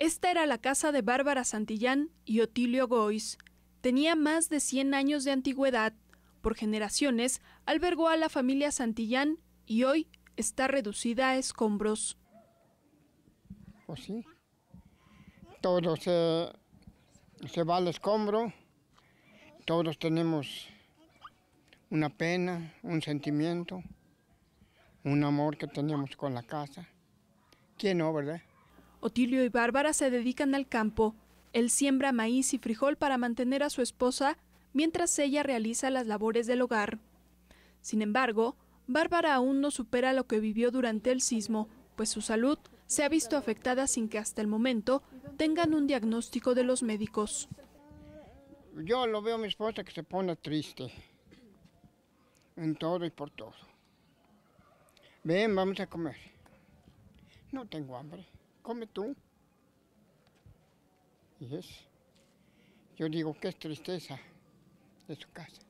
Esta era la casa de Bárbara Santillán y Otilio Gois. Tenía más de 100 años de antigüedad. Por generaciones albergó a la familia Santillán y hoy está reducida a escombros. ¿O pues sí. Todo se, va al escombro. Todos tenemos una pena, un sentimiento, un amor que teníamos con la casa. ¿Quién no, verdad? Otilio y Bárbara se dedican al campo. Él siembra maíz y frijol para mantener a su esposa mientras ella realiza las labores del hogar. Sin embargo, Bárbara aún no supera lo que vivió durante el sismo, pues su salud se ha visto afectada sin que hasta el momento tengan un diagnóstico de los médicos. Yo lo veo a mi esposa que se pone triste en todo y por todo. Ven, vamos a comer. No tengo hambre come tú. Y es, yo digo que es tristeza de su casa.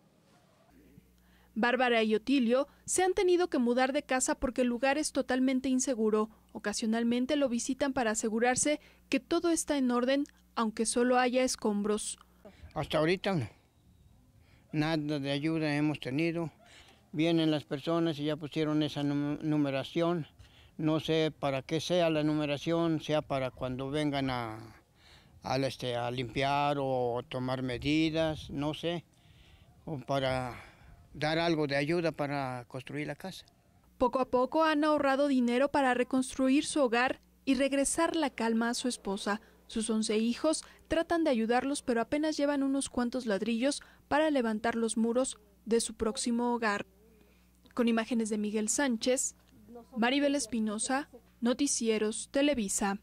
Bárbara y Otilio se han tenido que mudar de casa porque el lugar es totalmente inseguro. Ocasionalmente lo visitan para asegurarse que todo está en orden, aunque solo haya escombros. Hasta ahorita nada de ayuda hemos tenido. Vienen las personas y ya pusieron esa numeración no sé para qué sea la numeración, sea para cuando vengan a, a, este, a limpiar o tomar medidas, no sé, o para dar algo de ayuda para construir la casa. Poco a poco han ahorrado dinero para reconstruir su hogar y regresar la calma a su esposa. Sus once hijos tratan de ayudarlos, pero apenas llevan unos cuantos ladrillos para levantar los muros de su próximo hogar. Con imágenes de Miguel Sánchez, Maribel Espinosa, Noticieros Televisa.